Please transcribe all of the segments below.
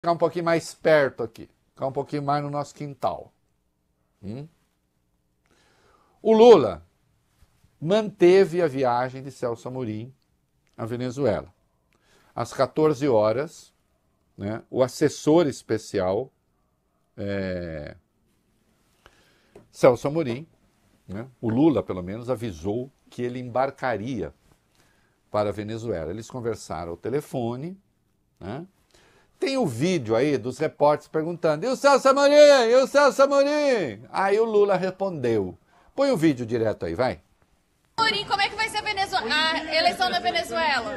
ficar um pouquinho mais perto aqui, ficar um pouquinho mais no nosso quintal. Hum? O Lula manteve a viagem de Celso Amorim à Venezuela. Às 14 horas, né, o assessor especial é, Celso Amorim, né, o Lula pelo menos, avisou que ele embarcaria para a Venezuela. Eles conversaram ao telefone, né, tem o um vídeo aí dos repórteres perguntando: e o Celso Amorim? E o Celso Amorim? Aí o Lula respondeu. Põe o vídeo direto aí, vai. Amorim, como é que vai ser a, a eleição na Venezuela?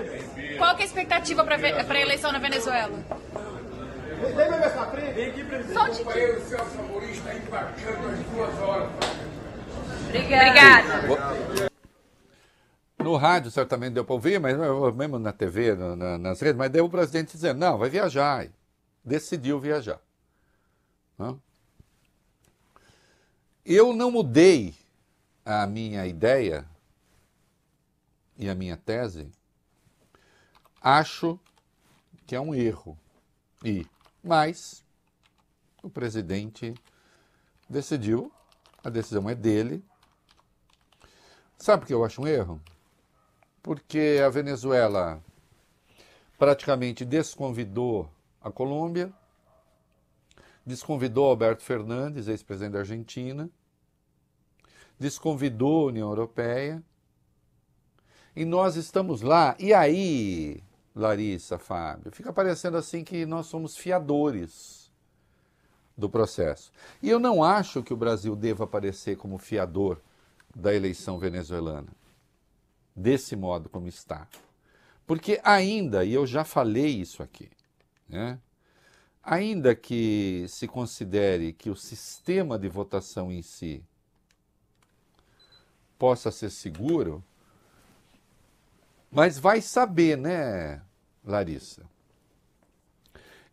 Qual que é a expectativa para a eleição na Venezuela? Vem beber essa O Celso Amorim está embarcando às duas horas. Obrigada. Obrigada rádio certamente deu para ouvir, mas mesmo na TV, na, nas redes, mas deu o presidente dizendo, não, vai viajar. Decidiu viajar. Eu não mudei a minha ideia e a minha tese. Acho que é um erro. E, mas, o presidente decidiu, a decisão é dele. Sabe o que eu acho um erro? porque a Venezuela praticamente desconvidou a Colômbia, desconvidou Alberto Fernandes, ex-presidente da Argentina, desconvidou a União Europeia, e nós estamos lá. E aí, Larissa, Fábio, fica parecendo assim que nós somos fiadores do processo. E eu não acho que o Brasil deva aparecer como fiador da eleição venezuelana desse modo como está. Porque ainda, e eu já falei isso aqui, né? ainda que se considere que o sistema de votação em si possa ser seguro, mas vai saber, né, Larissa?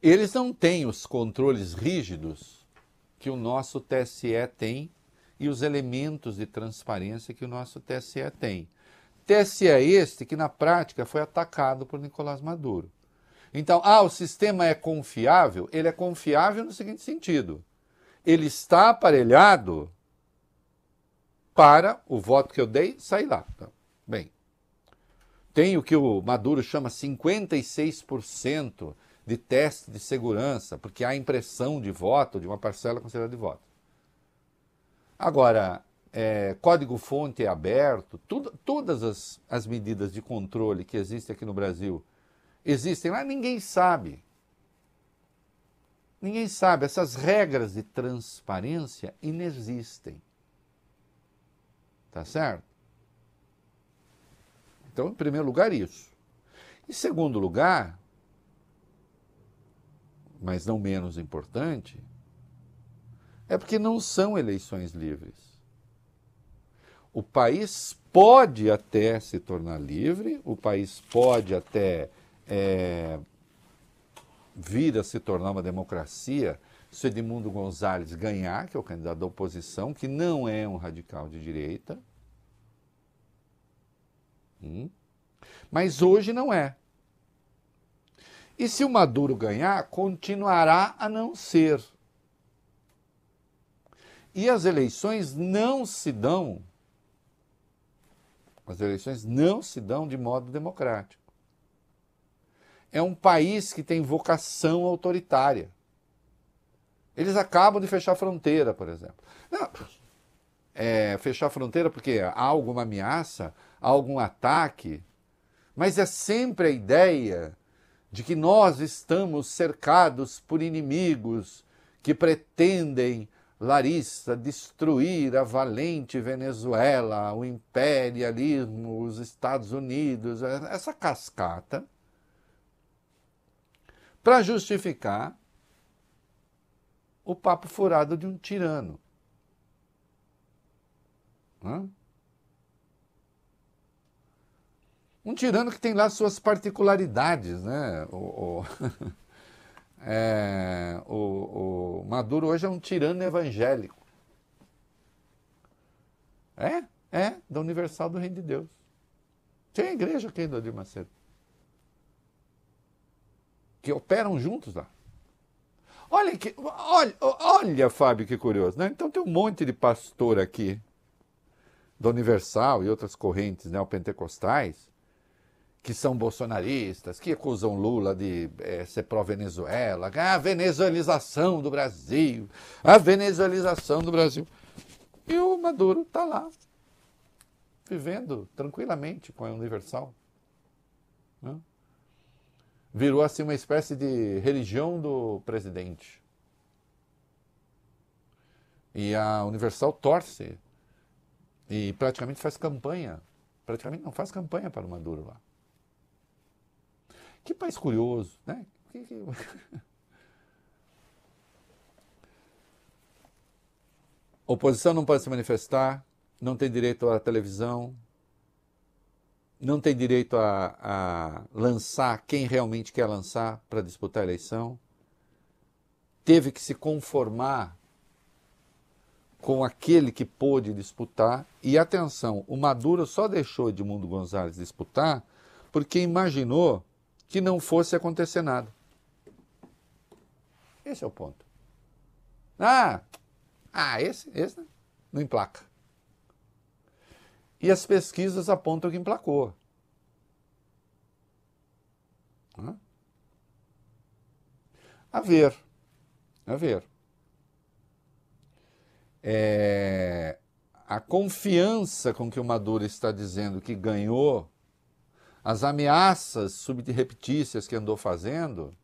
Eles não têm os controles rígidos que o nosso TSE tem e os elementos de transparência que o nosso TSE tem. TSE é este que, na prática, foi atacado por Nicolás Maduro. Então, ah, o sistema é confiável? Ele é confiável no seguinte sentido: ele está aparelhado para o voto que eu dei sair lá. Então, bem, tem o que o Maduro chama 56% de teste de segurança, porque há impressão de voto de uma parcela considerada de voto. Agora, é, código-fonte é aberto, tudo, todas as, as medidas de controle que existem aqui no Brasil existem lá, ninguém sabe. Ninguém sabe. Essas regras de transparência inexistem. Tá certo? Então, em primeiro lugar, isso. Em segundo lugar, mas não menos importante, é porque não são eleições livres o país pode até se tornar livre, o país pode até é, vir a se tornar uma democracia se Edmundo Gonzalez ganhar, que é o candidato da oposição, que não é um radical de direita. Hum. Mas hoje não é. E se o Maduro ganhar, continuará a não ser. E as eleições não se dão as eleições não se dão de modo democrático. É um país que tem vocação autoritária. Eles acabam de fechar a fronteira, por exemplo. Não, é, fechar a fronteira porque há alguma ameaça, há algum ataque, mas é sempre a ideia de que nós estamos cercados por inimigos que pretendem Larissa destruir a valente Venezuela, o imperialismo, os Estados Unidos, é, essa cascata, para justificar o papo furado de um tirano. Hã? Um tirano que tem lá suas particularidades, né? O, o... É, o, o Maduro hoje é um tirano evangélico. É? É, da Universal do Reino de Deus. Tem a igreja aqui do Adir Macedo. Que operam juntos lá. Olha, que, olha, olha, Fábio, que curioso, né? Então tem um monte de pastor aqui, da Universal e outras correntes neopentecostais, que são bolsonaristas, que acusam Lula de é, ser pró-Venezuela, é a venezuelização do Brasil, a venezuelização do Brasil. E o Maduro está lá, vivendo tranquilamente com a Universal. Né? Virou assim uma espécie de religião do presidente. E a Universal torce e praticamente faz campanha, praticamente não faz campanha para o Maduro lá. Que país curioso, né? Oposição não pode se manifestar, não tem direito à televisão, não tem direito a, a lançar quem realmente quer lançar para disputar a eleição. Teve que se conformar com aquele que pôde disputar. E atenção, o Maduro só deixou Edmundo Gonzalez disputar porque imaginou que não fosse acontecer nada. Esse é o ponto. Ah, ah esse, esse não emplaca. E as pesquisas apontam que emplacou. A ver. A ver. É, a confiança com que o Maduro está dizendo que ganhou as ameaças subreptícias que andou fazendo,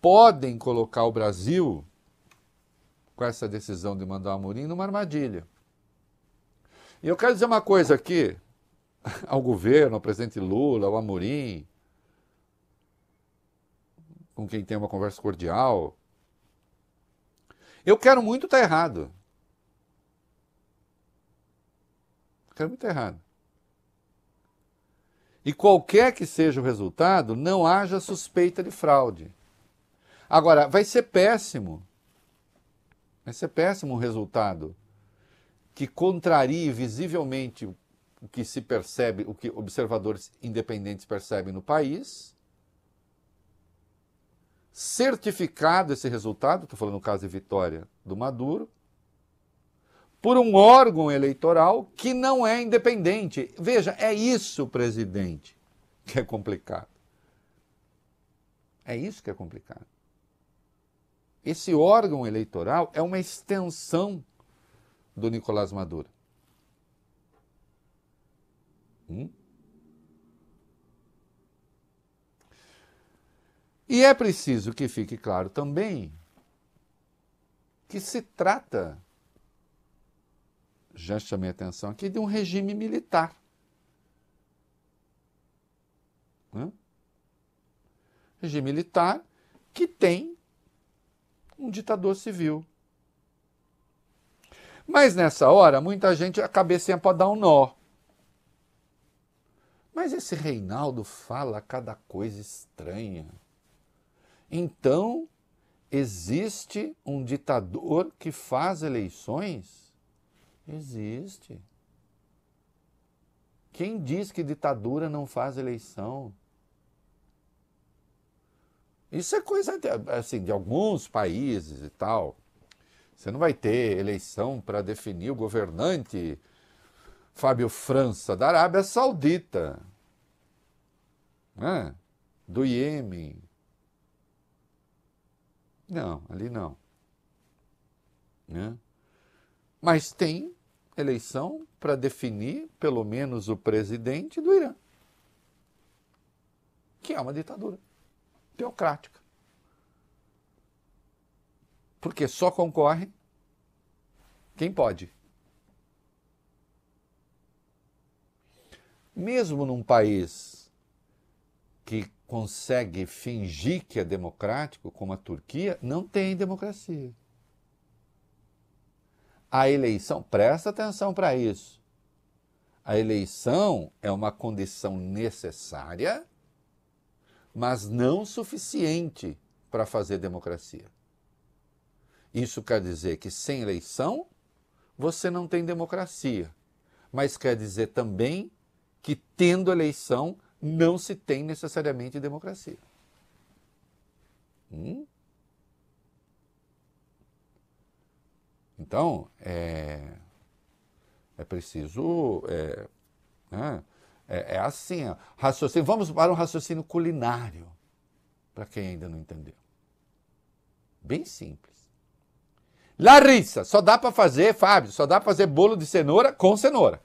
podem colocar o Brasil, com essa decisão de mandar o Amorim, numa armadilha. E eu quero dizer uma coisa aqui ao governo, ao presidente Lula, ao Amorim, com quem tem uma conversa cordial. Eu quero muito estar tá errado. Quero muito estar tá errado e qualquer que seja o resultado, não haja suspeita de fraude. Agora, vai ser péssimo. Vai ser péssimo um resultado que contrarie visivelmente o que se percebe, o que observadores independentes percebem no país. Certificado esse resultado, estou falando no caso de vitória do Maduro, por um órgão eleitoral que não é independente. Veja, é isso, presidente, que é complicado. É isso que é complicado. Esse órgão eleitoral é uma extensão do Nicolás Maduro. Hum? E é preciso que fique claro também que se trata já chamei atenção aqui, de um regime militar. Né? Regime militar que tem um ditador civil. Mas nessa hora, muita gente, a cabecinha pode dar um nó. Mas esse Reinaldo fala cada coisa estranha. Então, existe um ditador que faz eleições Existe. Quem diz que ditadura não faz eleição? Isso é coisa de, assim, de alguns países e tal. Você não vai ter eleição para definir o governante Fábio França da Arábia Saudita, né? do Iêmen. Não, ali não. Né? Mas tem eleição para definir, pelo menos, o presidente do Irã, que é uma ditadura teocrática. Porque só concorre quem pode. Mesmo num país que consegue fingir que é democrático, como a Turquia, não tem democracia. A eleição, presta atenção para isso. A eleição é uma condição necessária, mas não suficiente para fazer democracia. Isso quer dizer que sem eleição você não tem democracia, mas quer dizer também que tendo eleição não se tem necessariamente democracia. Hum? Então, é, é preciso. É, né? é, é assim, raciocínio. Vamos para um raciocínio culinário, para quem ainda não entendeu. Bem simples. Larissa, só dá para fazer, Fábio, só dá para fazer bolo de cenoura com cenoura.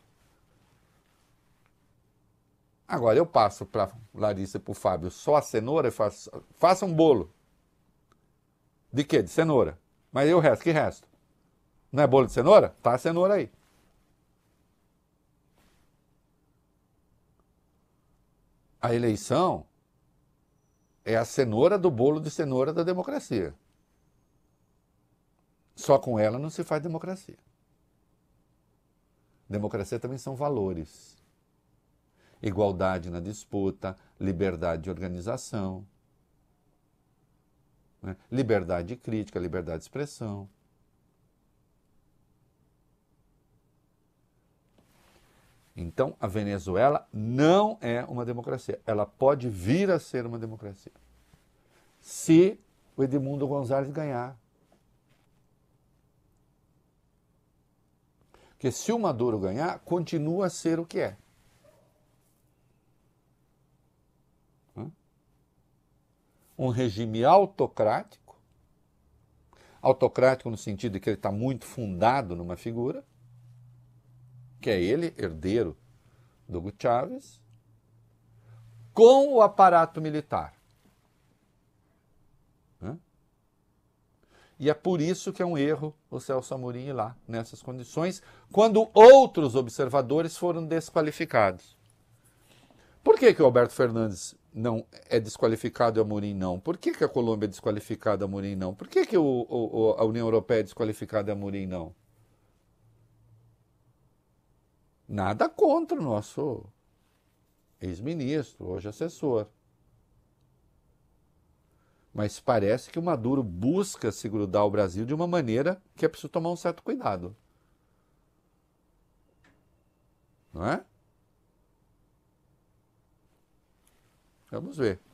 Agora eu passo para Larissa e para o Fábio só a cenoura e faço, faça um bolo. De quê? De cenoura. Mas e o resto? Que resto? Não é bolo de cenoura? Tá a cenoura aí. A eleição é a cenoura do bolo de cenoura da democracia. Só com ela não se faz democracia. Democracia também são valores. Igualdade na disputa, liberdade de organização, né? liberdade de crítica, liberdade de expressão. Então, a Venezuela não é uma democracia. Ela pode vir a ser uma democracia se o Edmundo Gonzalez ganhar. Porque se o Maduro ganhar, continua a ser o que é. Um regime autocrático, autocrático no sentido de que ele está muito fundado numa figura, que é ele, herdeiro do Hugo Chávez, com o aparato militar. E é por isso que é um erro o Celso Amorim ir lá nessas condições, quando outros observadores foram desqualificados. Por que, que o Alberto Fernandes não é desqualificado e Amorim não? Por que, que a Colômbia é desqualificada e Amorim não? Por que, que o, o, a União Europeia é desqualificada e Amorim não? Nada contra o nosso ex-ministro, hoje assessor. Mas parece que o Maduro busca se grudar ao Brasil de uma maneira que é preciso tomar um certo cuidado. Não é? Vamos ver.